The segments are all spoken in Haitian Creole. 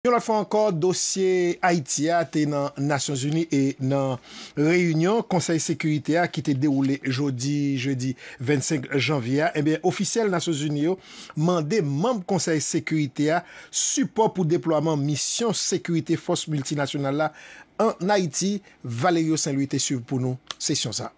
Yon la fwa ankor dosye Haitia te nan Nasyons Uni e nan Reunyon, Konsey Sekuritea ki te de oule jodi, jodi 25 janvya. Ebyen, eh ofisyel Nasyons Uni yo mande mamb Konsey Sekuritea support pou deploaman misyon Sekurite Force Multinasyonala an Haiti, Valerio Saint-Louis te suv pou nou. Sesyon sa. A.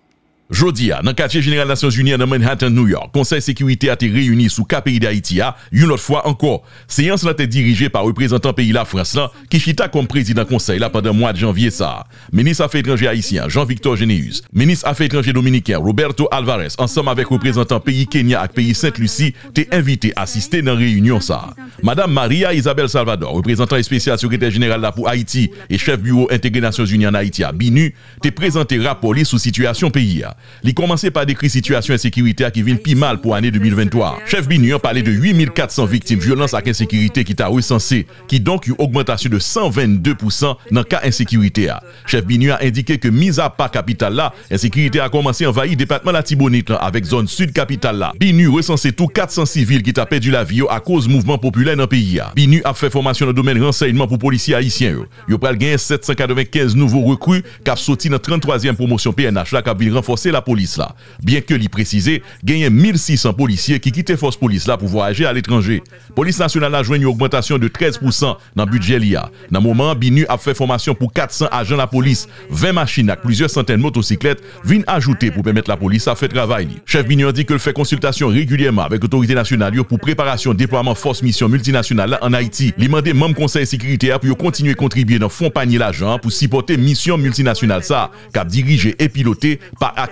Jodi ya, nan kache General Nations Union nan Manhattan, New York, konsey sekwite a te reyuni sou ka peyi de Haiti ya, yon lot fwa anko. Seyans la te dirije par reprezentant peyi la Franslan Kishita kom prezident konsey la padan mwa janvye sa. Menis afe ekranje Haitien, Jean-Victor Geneus, menis afe ekranje Dominiken, Roberto Alvarez, ansam avek reprezentant peyi Kenya ak peyi Saint-Lucie, te evite asiste nan reyunyon sa. Madame Maria Isabel Salvador, reprezentant espesyal sekwite general la pou Haiti e chef bureau Integré Nations Union en Haiti ya, BINU, te prezente rapoli sou situasyon peyi ya. li komanse pa dekri situasyon ensekirite a ki vil pi mal pou ane 2023. Chef Binu yon pale de 8400 viktim violans ak ensekirite ki ta resanse ki donk yon augmentasyon de 122% nan ka ensekirite a. Chef Binu a indike ke miza pa kapital la ensekirite a komanse anvayi depatman la Tibonitlan avek zon sud kapital la. Binu resanse tou 400 sivil ki ta pedi la vio a koz mouvman popule nan peyi a. Binu ap fe formasyon nan domen renseilman pou polisi aisyen yo. Yo pral genye 795 nouvo rekru kap soti nan 33e promosyon PNH la kap vil renfose la polis la. Bien ke li precize, genyen 1600 polisye ki kite fos polis la pou vo aje al etranje. Polis nasyonal la jwen yon augmentation de 13% nan budget li a. Nan mouman, Bini ap fè formasyon pou 400 ajan la polis. 20 machinak, plusieurs centen motosiklet vin ajoute pou pèmèt la polis a fè travay ni. Chef Bini an di ke l fè konsultasyon regulyema avèk otorite nasyonal yo pou preparasyon depwaman fos misyon multinasyonal la an Haiti. Li mande mam konsey sikritè ap yo kontinuye kontribye nan fonpanyi la jan pou sipote misyon multinasyonal sa kap dirije e pilote pa ak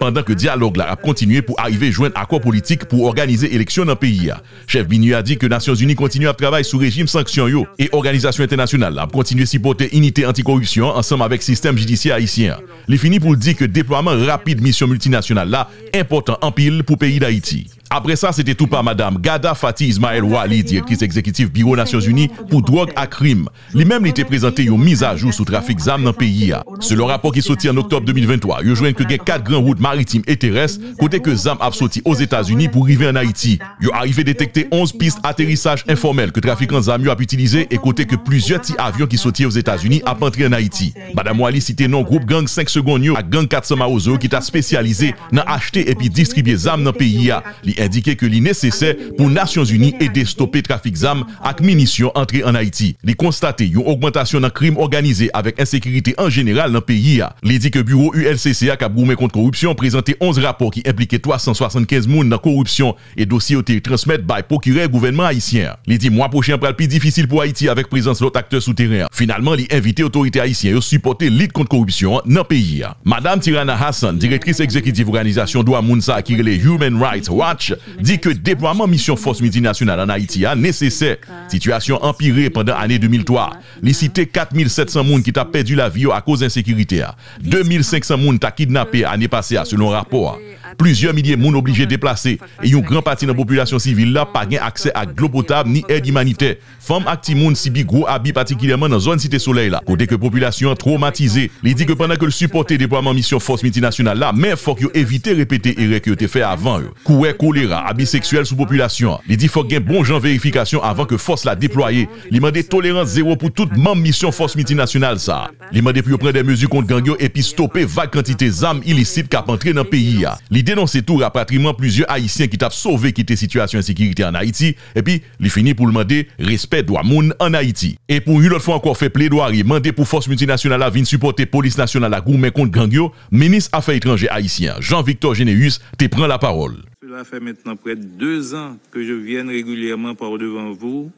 pendant que dialogue là a pour arriver à joindre accord politique pour organiser élection dans le pays. Chef Binu a dit que les Nations Unies continuent à travailler sous régime sanction et organisation internationale a à supporter unité anticorruption ensemble avec le système judiciaire haïtien. Il fini pour dire que déploiement rapide mission multinationale est important en pile pour pays d'Haïti. Apre sa, se te tou pa madame, Gada Fatih Ismael Wali, di ekriz ekzekitiv Biro Nasyons Uni pou drog akrim. Li mem li te prezante yo mizajou sou trafik zam nan peyi ya. Se lo rapor ki soti an oktob 2023, yo jwen ke gen 4 gran woud maritim et teres, kote ke zam ap soti os Etasuni pou rive an Haiti. Yo arive detekte 11 pist aterissaj informel ke trafikant zam yo ap utilize e kote ke plusieurs ti avyon ki soti os Etasuni ap antre an Haiti. Madame Wali cite nan groupe gang 5 second yo a gang 400 maozou ki ta spesyalize nan achete epi distribye zam nan peyi ya. Li indike ke li nesesè pou Nasyons Uni e destopè trafik zam ak minisyon antre an Haiti. Li konstate yon augmentation nan krim organizè avèk ensekirite an jeneral nan peyi ya. Li di ke bureau ULCC a kap goumè kont korupsyon prezante 11 rapor ki implike 375 moun nan korupsyon e dosye o te transmèt bay pokyre gouvenman Haitien. Li di mwa pochè an pral pi difisil pou Haiti avèk prezante lot akte sou terè. Finalman li evite otorite Haitien yo supporte lit kont korupsyon nan peyi ya. Madame Tirana Hassan, direktris ekzekitiv ou ranizasyon do Amunsa akire le Human Rights Watch dit que déploiement mission force multinationale en Haïti a nécessaire. Situation empirée pendant l'année 2003. Les cités 4700 mounes qui ont perdu la vie à cause d'insécurité. 2500 mounes qui ont kidnappé l'année passée selon rapport. Plüzyon midye moun oblije deplase, e yon gran pati nan populasyon sivil la pa gen akse ak globotab ni ed imanite. Fom ak ti moun si bi gro abi patikilyanman nan zon site soley la. Kote ke populasyon traumatize, li di ke pandan ke l supporte depoaman misyon force miti nasyonal la, men fok yo evite repete ere ki yo te fe avan yo. Kouè kolera, abi seksuel sou populasyon, li di fok gen bon jan verifikasyon avan ke fos la depoye. Li mande tolerans zero pou tout man misyon force miti nasyonal sa. Li mande pou yo pren de mezu kont gangyo epi stope vak kantite zam ilisip kap antre nan peyi ya. Il dénonçait tout rapatriement plusieurs Haïtiens qui t'a sauvé quitter situation de sécurité en Haïti. Et puis, il finit pour demander respect droit monde en Haïti. Et pour une autre fois encore fait plaidoyer, demander pour force multinationale à venir supporter police nationale à gourmet contre Gangio, ministre Affaires étrangères haïtien, Jean-Victor Généus, te prend la parole. Cela fait maintenant près de deux ans que je viens régulièrement par devant vous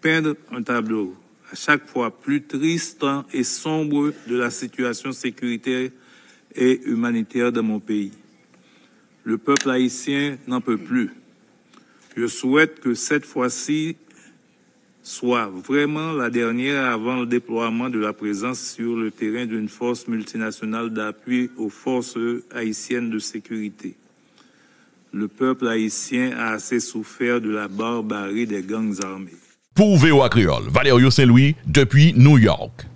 peindre un tableau à chaque fois plus triste et sombre de la situation sécuritaire et humanitaire de mon pays. Le peuple haïtien n'en peut plus. Je souhaite que cette fois-ci soit vraiment la dernière avant le déploiement de la présence sur le terrain d'une force multinationale d'appui aux forces haïtiennes de sécurité. Le peuple haïtien a assez souffert de la barbarie des gangs armés. Pour VOA Creole, Valérie Saint-Louis, depuis New York.